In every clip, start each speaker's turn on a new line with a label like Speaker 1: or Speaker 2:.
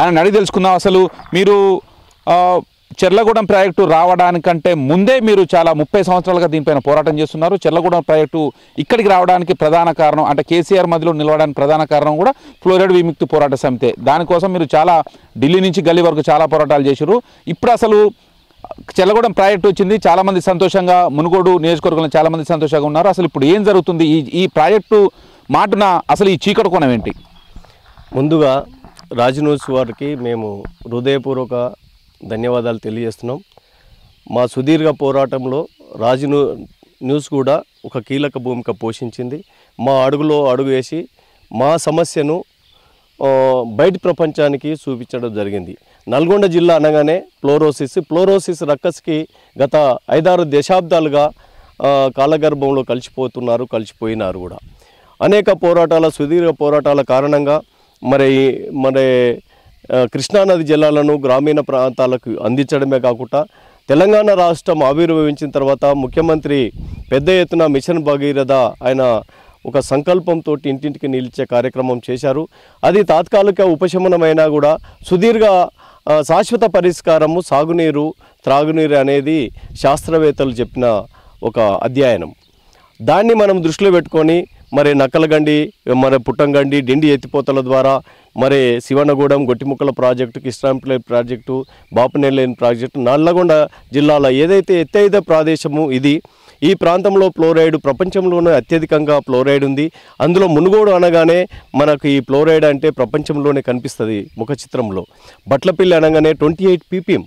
Speaker 1: ఆయన అడిగి తెలుసుకుందాం అసలు మీరు చెర్లగూడెం ప్రాజెక్టు రావడానికంటే ముందే మీరు చాలా ముప్పై సంవత్సరాలుగా దీనిపైన పోరాటం చేస్తున్నారు చెర్లగూడెం ప్రాజెక్టు ఇక్కడికి రావడానికి ప్రధాన కారణం అంటే కేసీఆర్ మధ్యలో నిలవడానికి ప్రధాన కారణం కూడా ఫ్లోరైడ్ విముక్తి పోరాట సమితే దానికోసం మీరు చాలా ఢిల్లీ నుంచి గల్లీ వరకు చాలా పోరాటాలు చేశారు ఇప్పుడు అసలు చెల్లగూడెం ప్రాజెక్టు వచ్చింది చాలామంది సంతోషంగా మునుగోడు నియోజకవర్గంలో చాలామంది సంతోషంగా ఉన్నారు అసలు ఇప్పుడు ఏం జరుగుతుంది ఈ ఈ ప్రాజెక్టు మాటున అసలు ఈ చీకటి కోణం ఏంటి ముందుగా రాజ్న్యూస్
Speaker 2: వారికి మేము హృదయపూర్వక ధన్యవాదాలు తెలియజేస్తున్నాం మా సుదీర్ఘ పోరాటంలో రాజ్న్యూ న్యూస్ కూడా ఒక కీలక భూమిక పోషించింది మా అడుగులో అడుగు వేసి మా సమస్యను బయట ప్రపంచానికి చూపించడం జరిగింది నల్గొండ జిల్లా అనగానే ఫ్లోరోసిస్ ఫ్లోరోసిస్ రక్కస్కి గత ఐదారు దశాబ్దాలుగా కాలగర్భంలో కలిసిపోతున్నారు కలిసిపోయినారు కూడా అనేక పోరాటాల సుదీర్ఘ పోరాటాల కారణంగా మరి మరి కృష్ణానది జిల్లాలను గ్రామీణ ప్రాంతాలకు అందించడమే కాకుండా తెలంగాణ రాష్ట్రం ఆవిర్భవించిన తర్వాత ముఖ్యమంత్రి పెద్ద ఎత్తున మిషన్ భగీరథ ఆయన ఒక సంకల్పంతో ఇంటింటికి నిలిచే కార్యక్రమం చేశారు అది తాత్కాలిక ఉపశమనమైనా కూడా సుదీర్ఘ శాశ్వత పరిష్కారము సాగునీరు త్రాగునీరు అనేది శాస్త్రవేత్తలు చెప్పిన ఒక అధ్యయనం దాన్ని మనం దృష్టిలో పెట్టుకొని మరి నక్కలగండి మరి పుట్టంగండి డిండి ఎత్తిపోతల ద్వారా మరి శివనగూడెం గొట్టిముక్కల ప్రాజెక్టు కిష్టాంప్లే ప్రాజెక్టు బాపునేలేని ప్రాజెక్టు నల్లగొండ జిల్లాలో ఏదైతే ఎత్తైద ప్రదేశము ఇది ఈ ప్రాంతంలో ఫ్లోరైడ్ ప్రపంచంలోనే అత్యధికంగా ఫ్లోరైడ్ ఉంది అందులో మునుగోడు అనగానే మనకు ఈ ఫ్లోరైడ్ అంటే ప్రపంచంలోనే కనిపిస్తుంది ముఖ చిత్రంలో బట్లపిల్లి అనగానే ట్వంటీ ఎయిట్ పీపీఎం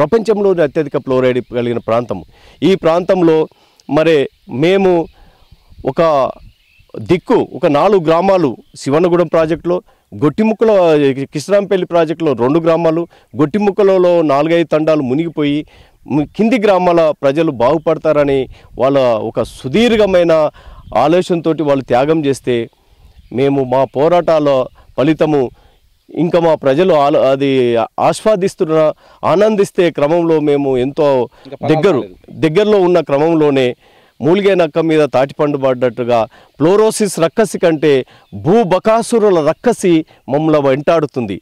Speaker 2: ప్రపంచంలోనే అత్యధిక ఫ్లోరైడ్ కలిగిన ప్రాంతం ఈ ప్రాంతంలో మరి మేము ఒక దిక్కు ఒక నాలుగు గ్రామాలు శివన్నగూడెం ప్రాజెక్టులో గొట్టిముక్కల కిష్రాంపల్లి ప్రాజెక్టులో రెండు గ్రామాలు గొట్టిముక్కలలో నాలుగైదు తండాలు మునిగిపోయి కింది గ్రామాల ప్రజలు బాగుపడతారని వాళ్ళ ఒక సుదీర్ఘమైన ఆలోచనతో వాళ్ళు త్యాగం చేస్తే మేము మా పోరాటాల ఫలితము ఇంకా మా ప్రజలు అది ఆస్వాదిస్తున్న ఆనందిస్తే క్రమంలో మేము ఎంతో దగ్గర దగ్గరలో ఉన్న క్రమంలోనే మూలిగే నక్క మీద తాటిపండు పడ్డట్టుగా ఫ్లోరోసిస్ రక్కసి కంటే భూబకాసురుల రక్కసి మమ్మల వెంటాడుతుంది